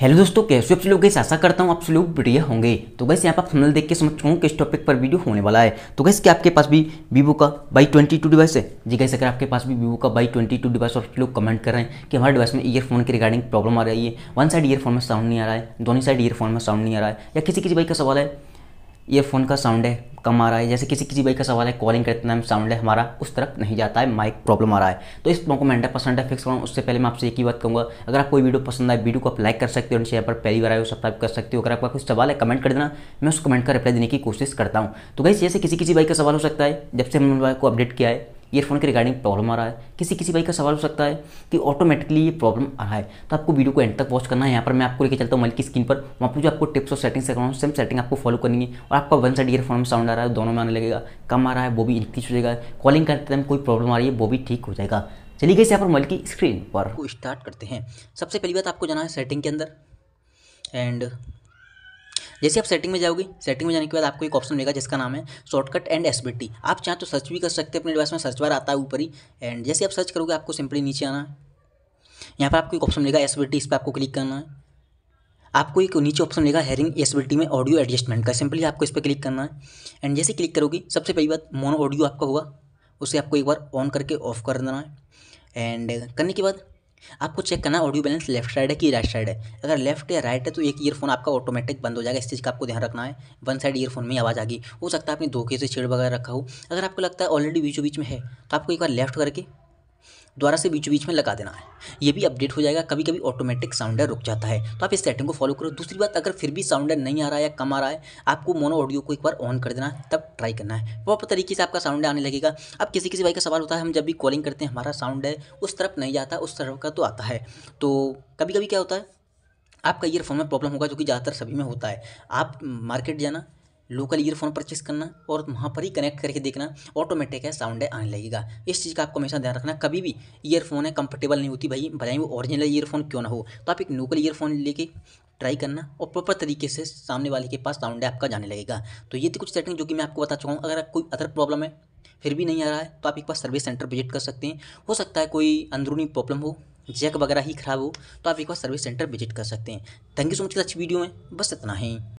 hello दोस्तों कैसे आप लोग कैसे आशा करता हूँ आप लोग बढ़िया होंगे तो वैसे यहाँ पर आप देख के समझ चुका हूँ किस टॉपिक पर वीडियो होने वाला है तो कैसे कि आपके पास भी वीवो का बाई ट्वेंटी टू डिवाइस है जी कैसे अगर आपके पास भी वीवो का बाई ट्वेंटी टू डिवाइस और लोग कमेंट कर रहे हैं कि हमारे डिवाइस में ईयरफोन की रिगार्डिंग प्रॉब्लम आ रही है वन साइड ईयरफोन में साउंड नहीं आ रहा है दोनों साइड ईयरफोन में साउंड नहीं आ रहा है या किसी किसी भाई का सवाल है ईयरफोन का साउंड है कम आ रहा है जैसे किसी किसी भाई का सवाल है कॉलिंग करते टाइम साउंड है हमारा उस तरफ नहीं जाता है माइक प्रॉब्लम आ रहा है तो इस प्रॉब्लम को मैं हंड्रेड परसेंट फिक्स करूँ उससे पहले मैं आपसे एक ही बात कहूँगा अगर आपको वीडियो पसंद आए वीडियो को आप लाइक कर सकते हो शेयर पर पहली बार आए सब्सक्राइब कर सकते हो अगर आपका कुछ सवाल है कमेंट कर देना मैं उस कमेंट का रिप्लाई देने की कोशिश करता हूँ तो गई जैसे किसी किसी बाइक का सवाल हो सकता है जब से हमने को अपडेट किया है ईयरफोन के रिगार्डिंग प्रॉब्लम आ रहा है किसी किसी भाई का सवाल हो सकता है कि ऑटोमेटिकली ये प्रॉब्लम आ रहा है तो आपको वीडियो को एंड तक वॉच करना है यहाँ पर मैं आपको लेकर चलता हूँ मोबाइल की स्क्रीन पर वहाँ पर जो आपको टिप्स और सेटिंग्स से सेम सेटिंग आपको फॉलो करनी है और आपका वन साइड ईयरफोन में साउंड आ रहा है दोनों में आने लगेगा कम आ रहा है वो भी इंक्रीज हो जाएगा कॉलिंग करते टाइम कोई प्रॉब्लम आ रही है वो भी ठीक हो जाएगा चलिए गई यहाँ पर मोबाइल की स्क्रीन पर स्टार्ट करते हैं सबसे पहली बात आपको जाना है सेटिंग के अंदर एंड जैसे आप सेटिंग में जाओगे सेटिंग में जाने के बाद आपको एक ऑप्शन मिलेगा जिसका नाम है शॉर्टकट एंड एस आप चाहें तो सर्च भी कर सकते हैं अपने डिवाइस में सर्च बार आता है ऊपर ही एंड जैसे आप सर्च करोगे आपको सिंपली नीचे आना है यहाँ पर आपको एक ऑप्शन मिलेगा एस इस पर आपको क्लिक करना है आपको एक नीचे ऑप्शन मिलेगा हेरिंग एस में ऑडियो एडजस्टमेंट का सिंपली आपको इस पर क्लिक करना है एंड जैसे क्लिक करोगे सबसे पहली बात मोनो ऑडियो आपका होगा उसे आपको एक बार ऑन करके ऑफ कर देना है एंड करने के बाद आपको चेक करना ऑडियो बैलेंस लेफ्ट साइड है कि राइट साइड है अगर लेफ्ट या राइट है तो एक ईयरफोन आपका ऑटोमेटिक बंद हो जाएगा इस चीज़ का आपको ध्यान रखना है वन साइड ईयरफोन में आवाज़ आ गई हो सकता है आपने धोखे से छेड़ वगैरह रखा हो अगर आपको लगता है ऑलरेडी बीचों बीच में है तो आपको एक बार लेफ्ट करके द्वारा से बीच बीच में लगा देना है ये भी अपडेट हो जाएगा कभी कभी ऑटोमेटिक साउंडर रुक जाता है तो आप इस सेटिंग को फॉलो करो दूसरी बात अगर फिर भी साउंडर नहीं आ रहा है या कम आ रहा है आपको मोनो ऑडियो को एक बार ऑन कर देना है तब ट्राई करना है प्रॉपर तरीके से आपका साउंड आने लगेगा अब किसी किसी भाई का सवाल होता है हम जब भी कॉलिंग करते हैं हमारा साउंड है उस तरफ नहीं जाता उस तरफ का तो आता है तो कभी कभी क्या होता है आपका ईयरफोन में प्रॉब्लम होगा जो कि ज़्यादातर सभी में होता है आप मार्केट जाना लोकल ईयरफोन परचेस करना और वहाँ पर ही कनेक्ट करके देखना ऑटोमेटिक है साउंड है आने लगेगा इस चीज़ का आपको हमेशा ध्यान रखना कभी भी ईयरफोन है कंफर्टेबल नहीं होती भाई भले वो ऑरिजिनल ईयरफोन क्यों ना हो तो आप एक लोकल ईयरफोन लेके ट्राई करना और प्रॉपर तरीके से सामने वाले के पास साउंड है आपका जाने लगेगा तो ये थी कुछ सेटिंग जो कि मैं आपको बता चुका हूँ अगर कोई अदर प्रॉब्लम है फिर भी नहीं आ रहा है तो आप एक बार सर्विस सेंटर विजिट कर सकते हैं हो सकता है कोई अंदरूनी प्रॉब्लम हो जैक वगैरह ही खराब हो तो आप एक बार सर्विस सेंटर विजिट कर सकते हैं थैंक यू सो मच अच्छी वीडियो में बस इतना ही